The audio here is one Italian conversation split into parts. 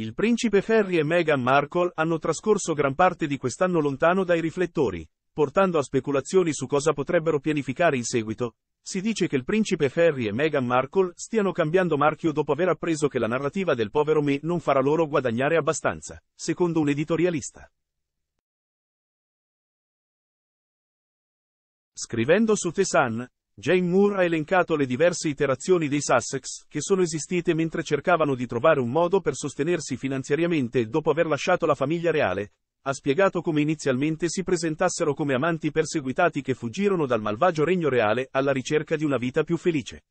Il principe Ferry e Meghan Markle hanno trascorso gran parte di quest'anno lontano dai riflettori, portando a speculazioni su cosa potrebbero pianificare in seguito. Si dice che il principe Ferry e Meghan Markle stiano cambiando marchio dopo aver appreso che la narrativa del povero me non farà loro guadagnare abbastanza, secondo un editorialista. Scrivendo su The Sun, Jane Moore ha elencato le diverse iterazioni dei Sussex, che sono esistite mentre cercavano di trovare un modo per sostenersi finanziariamente dopo aver lasciato la famiglia reale. Ha spiegato come inizialmente si presentassero come amanti perseguitati che fuggirono dal malvagio regno reale alla ricerca di una vita più felice.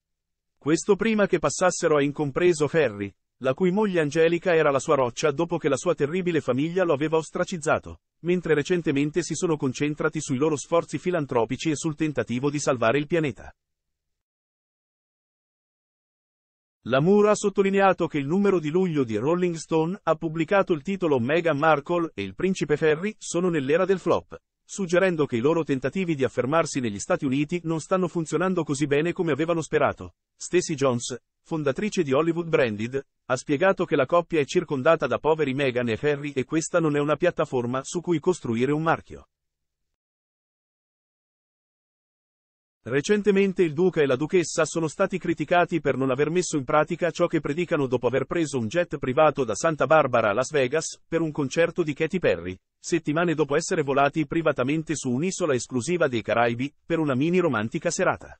Questo prima che passassero a incompreso Ferry, la cui moglie Angelica era la sua roccia dopo che la sua terribile famiglia lo aveva ostracizzato, mentre recentemente si sono concentrati sui loro sforzi filantropici e sul tentativo di salvare il pianeta. La Lamour ha sottolineato che il numero di luglio di Rolling Stone ha pubblicato il titolo Meghan Markle e il principe Ferry sono nell'era del flop, suggerendo che i loro tentativi di affermarsi negli Stati Uniti non stanno funzionando così bene come avevano sperato. Stacey Jones, fondatrice di Hollywood Branded, ha spiegato che la coppia è circondata da poveri Meghan e Ferry e questa non è una piattaforma su cui costruire un marchio. Recentemente il duca e la duchessa sono stati criticati per non aver messo in pratica ciò che predicano dopo aver preso un jet privato da Santa Barbara a Las Vegas per un concerto di Katy Perry, settimane dopo essere volati privatamente su un'isola esclusiva dei Caraibi per una mini romantica serata.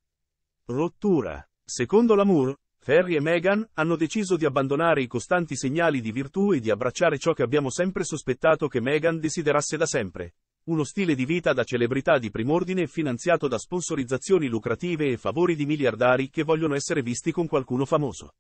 Rottura. Secondo la Moore, Harry e Meghan hanno deciso di abbandonare i costanti segnali di virtù e di abbracciare ciò che abbiamo sempre sospettato che Meghan desiderasse da sempre. Uno stile di vita da celebrità di prim'ordine finanziato da sponsorizzazioni lucrative e favori di miliardari che vogliono essere visti con qualcuno famoso.